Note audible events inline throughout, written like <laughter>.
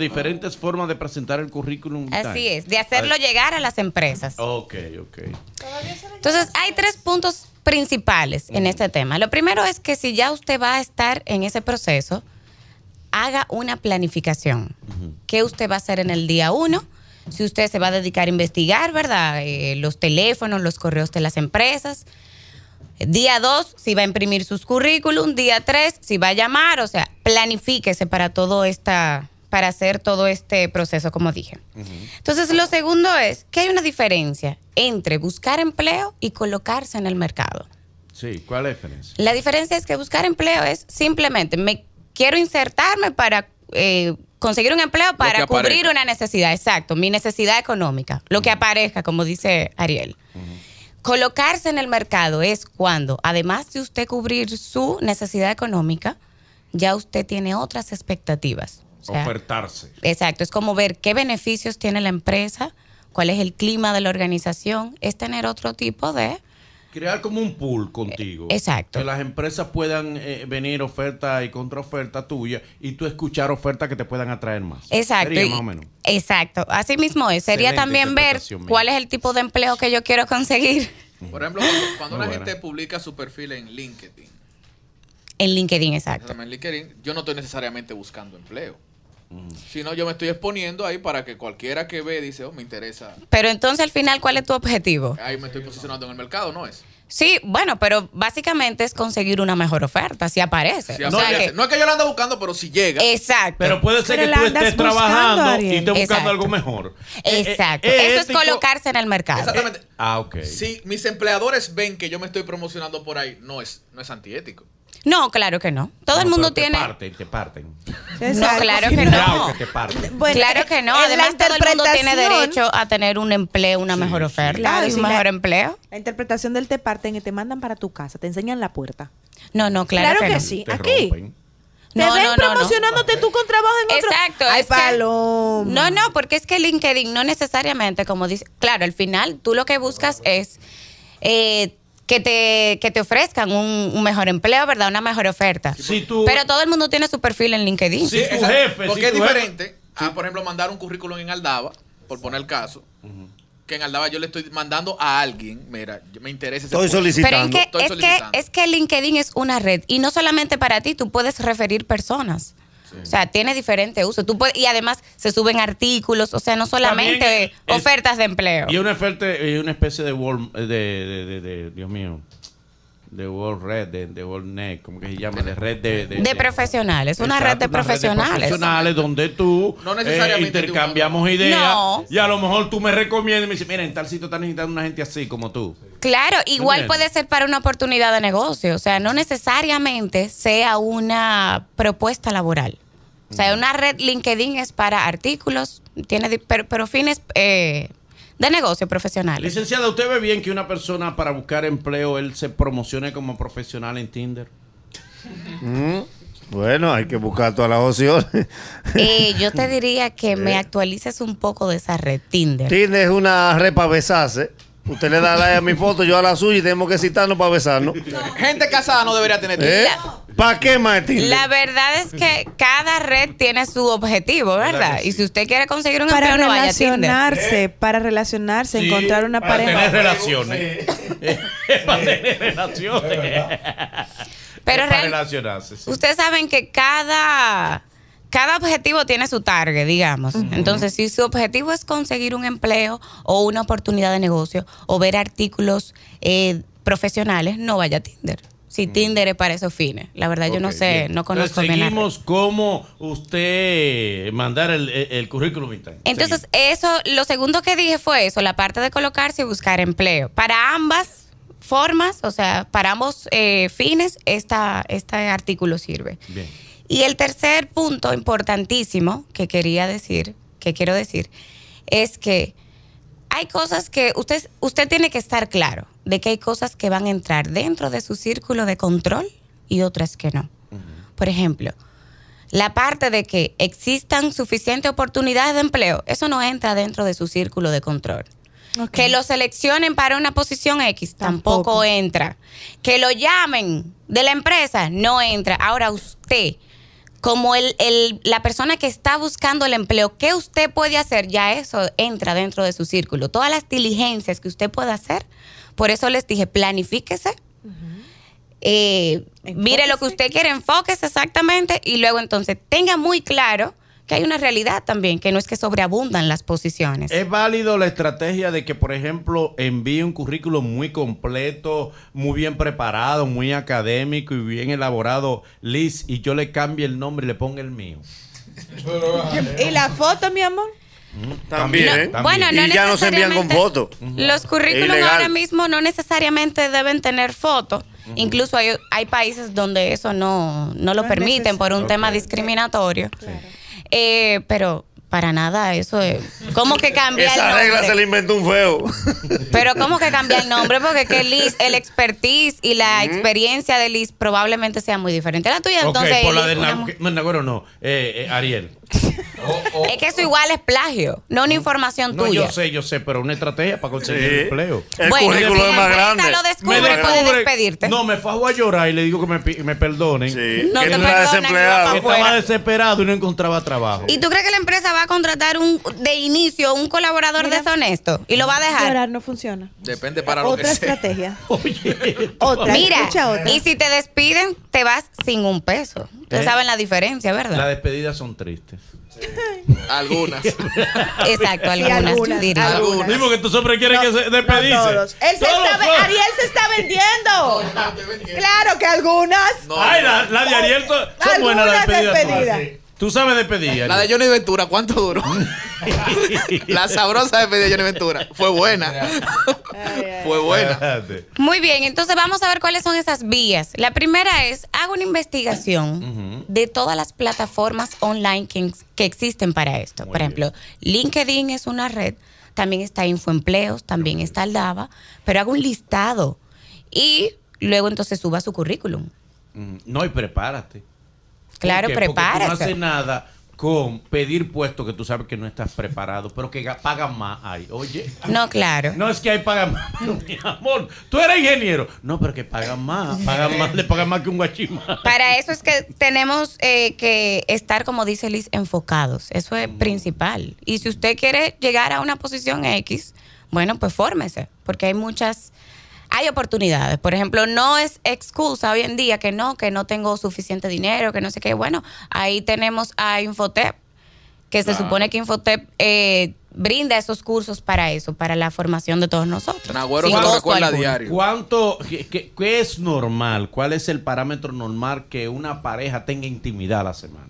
diferentes formas de presentar el currículum. Así es, de hacerlo llegar a las empresas. Ok, ok. Entonces, hay tres puntos principales en este tema. Lo primero es que si ya usted va a estar en ese proceso, haga una planificación. ¿Qué usted va a hacer en el día uno? Si usted se va a dedicar a investigar, ¿verdad? Eh, los teléfonos, los correos de las empresas. Día dos, si va a imprimir sus currículum. Día tres, si va a llamar. O sea, planifíquese para todo esta, para hacer todo este proceso, como dije. Entonces, lo segundo es que hay una diferencia entre buscar empleo y colocarse en el mercado. Sí, ¿cuál es la diferencia? La diferencia es que buscar empleo es simplemente, me quiero insertarme para... Eh, conseguir un empleo para cubrir una necesidad, exacto, mi necesidad económica, lo que aparezca, como dice Ariel. Colocarse en el mercado es cuando, además de usted cubrir su necesidad económica, ya usted tiene otras expectativas. Ofertarse. Exacto, es como ver qué beneficios tiene la empresa, cuál es el clima de la organización, es tener otro tipo de... Crear como un pool contigo. Eh, exacto. Que las empresas puedan eh, venir oferta y contraoferta tuya y tú escuchar ofertas que te puedan atraer más. Exacto. Exacto. Así mismo es. Sería también ver cuál es el tipo de empleo que yo quiero conseguir. <laughs> Por ejemplo, cuando, la gente publica su perfil en LinkedIn. En LinkedIn, exacto. En LinkedIn, yo no estoy necesariamente buscando empleo. Si no, yo me estoy exponiendo ahí para que cualquiera que ve dice, oh, me interesa. Pero entonces al final, ¿cuál es tu objetivo? Ahí me estoy posicionando en el mercado, ¿no es? Sí, bueno, pero básicamente es conseguir una mejor oferta, si aparece. no es que yo la ande buscando, pero si llega. Exacto. Pero puede ser que tú estés trabajando y estés buscando algo mejor. Eh, eh, Exacto. Eh, Eso es colocarse en el mercado. Exactamente. ah, ok. Si mis empleadores ven que yo me estoy promocionando por ahí, no es, no es antiético. No, claro que no. Todo el mundo te tiene. Parten, te parten. No, claro que no. Que parten. claro que no. Además, todo el mundo tiene derecho a tener un empleo, una mejor oferta, un mejor empleo. La interpretación del te parten y te mandan para tu casa, te enseñan la puerta. No, no, claro, claro que, sí. Aquí. Te no, ven no, promocionándote tú con trabajo en otro. Exacto. Ay, paloma. no, no, porque es que LinkedIn no necesariamente, como dice, claro, al final tú lo que buscas es eh, que te, que te ofrezcan un, un mejor empleo, ¿verdad? Una mejor oferta. Pero todo el mundo tiene su perfil en LinkedIn. Sí, jefe. Porque es diferente a, por ejemplo, mandar un currículum en Aldaba, por poner el caso. que en Aldaba yo le estoy mandando a alguien, mira, me interesa Estoy solicitando. es que, es, que, es que LinkedIn es una red y no solamente para ti, tú puedes referir personas. O sea, tiene diferente uso. Tú y además se suben artículos, o sea, no solamente ofertas de empleo. Y una oferta, eh, una especie eh, de de, Dios mío, de World Red, de, World Net, ¿cómo que se llama? De red de... De, profesionales, una red de profesionales. profesionales donde tú no eh, intercambiamos ideas y a lo mejor tú me recomiendas y me dices, mira, en tal sitio están necesitando una gente así como tú. Claro, igual puede ser para una oportunidad de negocio, o sea, no necesariamente sea una propuesta laboral. O sea, una red LinkedIn es para artículos, tiene pero, fines eh, de negocio profesional. Licenciada, ¿usted ve bien que una persona para buscar empleo, él se promocione como profesional en Tinder? Mm, bueno, hay que buscar todas las opciones. Eh, yo te <laughs> diría que me eh. actualices un poco de esa red Tinder. Tinder es una red para besarse. Usted le da a mi foto, yo a la suya y tenemos que citarnos para besarnos. Gente casada no debería tener ¿Eh? tiempo. ¿Para qué Martín? La verdad es que cada red tiene su objetivo, ¿verdad? y si usted quiere conseguir un para relacionarse, ¿Eh? Para relacionarse, encontrar una para pareja. Tener relaciones. <laughs> para tener relaciones. Pero para relacionarse. Ustedes saben que cada cada objetivo tiene su target, digamos. Entonces, si su objetivo es conseguir un empleo o una oportunidad de negocio o ver artículos eh, profesionales, no vaya a Tinder. Si mm. Tinder es para esos fines. La verdad, yo no sé, no conozco Entonces, seguimos cómo usted mandar el, currículum Entonces, eso, lo segundo que dije fue eso, la parte de colocarse y buscar empleo. Para ambas formas, o sea, para ambos eh, fines, esta, este artículo sirve. Bien. Y el tercer punto importantísimo que quería decir, que quiero decir, es que hay cosas que usted, usted tiene que estar claro de que hay cosas que van a entrar dentro de su círculo de control y otras que no. Por ejemplo, la parte de que existan suficientes oportunidades de empleo, eso no entra dentro de su círculo de control. Que lo seleccionen para una posición X tampoco entra. Que lo llamen de la empresa no entra. Ahora usted como el, el, la persona que está buscando el empleo, ¿qué usted puede hacer? Ya eso entra dentro de su círculo. Todas las diligencias que usted pueda hacer, por eso les dije, planifíquese, eh, mire lo que usted quiere, enfóquese exactamente y luego entonces tenga muy claro que hay una realidad también, que no es que sobreabundan las posiciones. ¿Es válido la estrategia de que, por ejemplo, envíe un currículo muy completo, muy bien preparado, muy académico y bien elaborado, Liz, y yo le cambie el nombre y le ponga el mío? ¿Y la foto, mi amor? Mm, también, Bueno, no y ya no se envían con foto. Los currículums ahora mismo no necesariamente deben tener foto. Incluso hay, hay, países donde eso no, no lo permiten por un tema discriminatorio. Claro. Eh, pero para nada, eso es. ¿Cómo que cambia el nombre? regla se le inventó un feo. Pero ¿cómo que cambia el nombre? Porque que <laughs> Liz, el expertise y la experiencia de Liz probablemente sea muy diferente a la tuya. entonces, por la de no, eh, eh, Ariel. Oh, oh. es que eso igual es plagio, no una información no, tuya. Yo sé, yo sé, pero una estrategia para conseguir empleo. El bueno, es más grande. Lo descubre, me despedirte. No, me fajo a llorar y le digo que me, me perdonen. que Estaba desesperado y no encontraba trabajo. ¿Y tú crees que la empresa va a contratar un de inicio un colaborador deshonesto y lo va a dejar? Llorar no funciona. Depende para lo que estrategia. <laughs> Oye, otra. Mira, y si te despiden, te vas sin un peso. Eh, saben la diferencia, ¿verdad? Las despedidas son tristes. <laughs> algunas. Exacto, algunas. Sí, algunas, algunas. porque tus hombres quieren que se despidan. Él Ariel se está vendiendo. claro que algunas. Ay, la, de Ariel son, buenas las despedidas. Tú, sabes despedir. La de Johnny Ventura, ¿cuánto duró? <laughs> <laughs> la sabrosa de Johnny Ventura. Fue buena. Fue buena. Muy bien, entonces vamos a ver cuáles son esas vías. La primera es, hago una investigación de todas las plataformas online que, que existen para esto. Por ejemplo, LinkedIn es una red, también está Infoempleos, también está Aldaba, pero hago un listado y luego entonces suba su currículum. Mm, no, y prepárate. Claro, prepárate. no hace nada con pedir puestos que tú sabes que no estás preparado, pero que pagan más ahí. Oye. No, claro. No es que hay pagan más. <laughs> mi amor, tú eres ingeniero. No, pero que pagan más. Pagan más, le pagan más que un guachimán. Para eso es que tenemos eh, que estar, como dice Liz, enfocados. Eso es mm. principal. Y si usted quiere llegar a una posición X, bueno, pues fórmese, porque hay muchas hay oportunidades. Por ejemplo, no es excusa hoy en día que no, que no tengo suficiente dinero, que no sé qué. Bueno, ahí tenemos a Infotep, que se supone que Infotep... Eh, brinda esos cursos para eso, para la formación de todos nosotros. ¿Cuánto, es normal? ¿Cuál es el parámetro normal que una pareja tenga intimidad a la semana?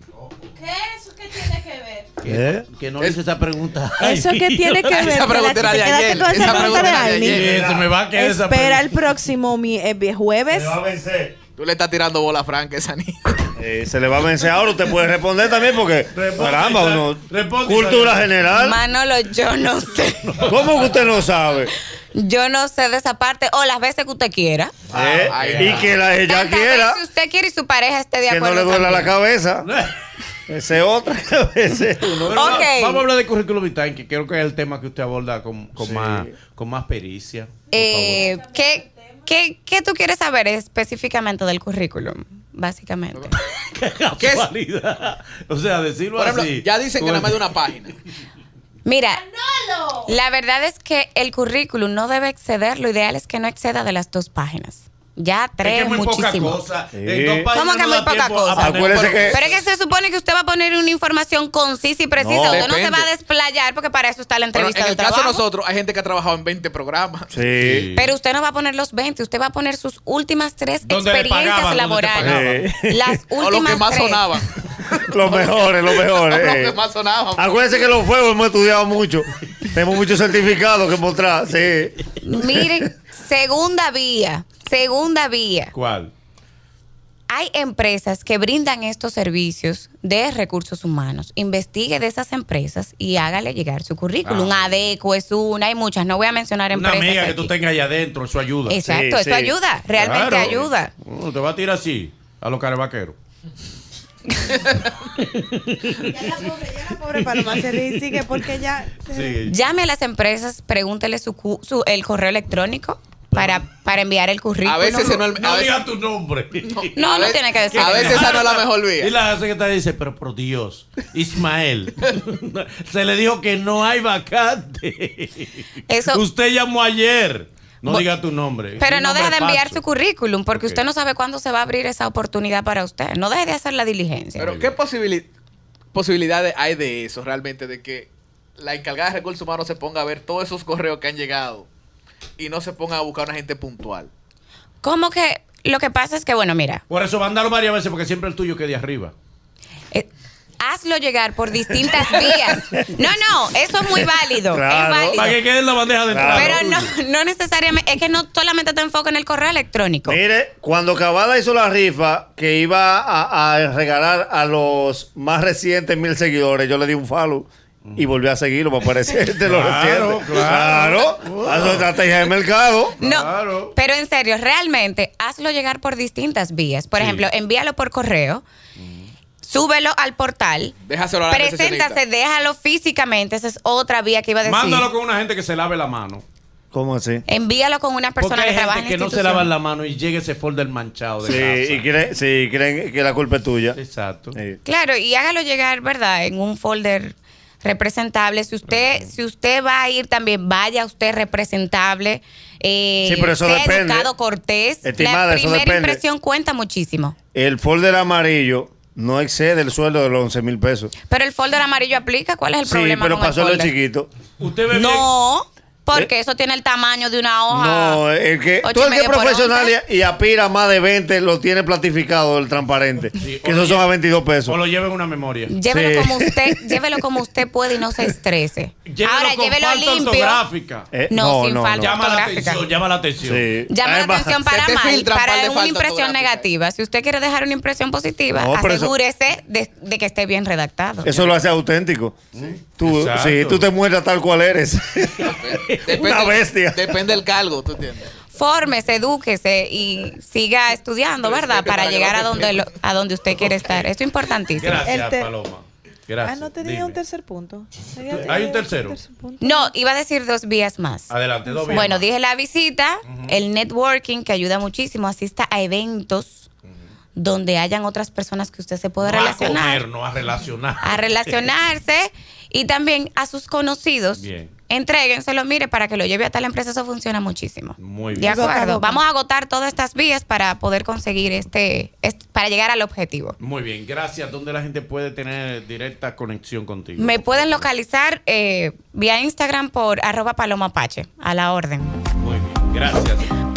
¿Qué? ¿Eh? Que no es, hice esa pregunta. <laughs> ¿Eso que tiene que ver? Esa pregunta era de ayer. Esa pregunta, era de ayer. Espera el próximo mi, eh, jueves. Se va a vencer. Tú le estás tirando bola franca esa niña. <laughs> Eh, se le va a vencer ahora. Usted puede responder también porque. caramba, uno. no. cultura general. Manolo, yo no sé. ¿Cómo que usted no sabe? Yo no sé de esa parte. O las veces que usted quiera. Ah, y que la, ella quiera. Si usted quiere y su pareja esté de acuerdo. Que no le duela la cabeza. <laughs> ese otro otra <laughs> cabeza. Vamos a hablar de currículum vitae, que creo que es el tema que usted aborda con, con más, con más pericia. Eh, ¿Qué, qué, qué tú quieres saber específicamente del currículum? Básicamente. <laughs> ¿Qué salida O sea, decirlo Por ejemplo, así. Ya dicen que no más de una página. Mira, la verdad es que el currículum no debe exceder, lo ideal es que no exceda de las dos páginas. Ya tres, es muy Poca cosa. ¿Cómo que muy poca cosa? Pero es que se supone que usted va a poner una información concisa y precisa. usted no se va a desplayar porque para eso está la entrevista en el caso de nosotros, hay gente que ha trabajado en 20 programas. Sí. Pero usted no va a poner los 20. Usted va a poner sus últimas tres experiencias laborales. Las <laughs> últimas o que más sonaban. <laughs> los mejores, los mejores. <laughs> los eh. que más sonaban. Acuérdese que los fuegos hemos estudiado mucho. Tenemos muchos certificados que mostrar. Sí. Miren, segunda vía. Segunda vía. ¿Cuál? Hay empresas que brindan estos servicios de recursos humanos. Investigue de esas empresas y hágale llegar su currículum. Ah. ADECO es una, hay muchas. No voy a mencionar empresas. Una amiga que tú tengas allá adentro, eso ayuda. Exacto, eso ayuda. Realmente ayuda. Uh, te va a tirar así a los carabaqueros. ya la pobre, porque ya. Llame a las empresas, pregúntele su, su, el correo electrónico para, enviar el currículum. no, diga tu nombre. No, no, tiene que decir. A veces esa no es la mejor vía. Y la secretaria dice, pero por Dios, Ismael, <laughs> se le dijo que no hay vacante. Eso, usted llamó ayer. No diga tu nombre. Pero no deje de enviar su currículum, porque usted no sabe cuándo se va a abrir esa oportunidad para usted. No deje de hacer la diligencia. Pero, ¿qué posibilidades hay de eso realmente? De que la encargada de recursos humanos se ponga a ver todos esos correos que han llegado y no se pongan a buscar a una gente puntual. ¿Cómo que? Lo que pasa es que, bueno, mira. Por eso, mándalo varias veces porque siempre el tuyo queda arriba. Eh, hazlo llegar por distintas <laughs> vías. No, no, eso es muy válido. es válido. Para que quede en la bandeja de entrada. Pero no, no necesariamente, es que no solamente te enfoca en el correo electrónico. Mire, cuando Cavada hizo la rifa que iba a, regalar a los más recientes mil seguidores, yo le di un follow y volví a seguirlo para aparecer Te claro, Claro, claro. No, pero en serio, realmente hazlo llegar por distintas vías. Por ejemplo, envíalo por correo. Súbelo al portal. Déjaselo a Preséntase, déjalo físicamente. Esa es otra vía que iba a decir. Mándalo con una gente que se lave la mano. ¿Cómo así? Envíalo con una persona que trabaja que no se lavan la mano y llegue ese folder manchado sí, Y creen, que la culpa es tuya. Exacto. Claro, y hágalo llegar, ¿verdad? En un folder representable. Si usted, si usted va a ir también, vaya usted representable. Eh, sí, pero Educado, cortés. la primera impresión cuenta muchísimo. El folder amarillo no excede el sueldo de los 11 mil pesos. Pero el folder amarillo aplica, ¿cuál es el problema? Sí, pero pasó lo chiquito. Usted ve no. Porque eso tiene el tamaño de una hoja. No, el que, todo el que profesional y, apira más de 20 lo tiene platificado el transparente. que eso son a 22 pesos. O lo en una memoria. Llévelo, como <laughs> usted, llévelo como usted puede y no se estrese. Llévelo Ahora, llévelo falta limpio. Eh, no, no, no, llama la atención. Llama la atención, llama la atención para mal, para una impresión negativa. Si usted quiere dejar una impresión positiva, asegúrese de, que esté bien redactado. Eso lo hace auténtico. Tú, tú te muestras tal cual eres. <laughs> depende, bestia. Depende del cargo, tú entiendes. Fórmese, edúquese y siga estudiando, pues, ¿verdad? Para, llegar a donde, a donde usted quiere estar. Esto es importantísimo. Gracias, Paloma. Gracias. Ah, no tenía un tercer punto. Hay un tercero. no, iba a decir dos vías más. Adelante, dos vías. Bueno, dije la visita, el networking que ayuda muchísimo, asista a eventos donde hayan otras personas que usted se pueda relacionar. A comer, no a relacionar. A relacionarse <laughs> y también a sus conocidos. Bien. lo mire, para que lo lleve a tal empresa, eso funciona muchísimo. Muy bien. De acuerdo. Vamos a agotar todas estas vías para poder conseguir este, este, para llegar al objetivo. Muy bien, gracias. ¿Dónde la gente puede tener directa conexión contigo? Me pueden localizar eh, vía Instagram por arroba palomapache, a la orden. Muy bien, gracias.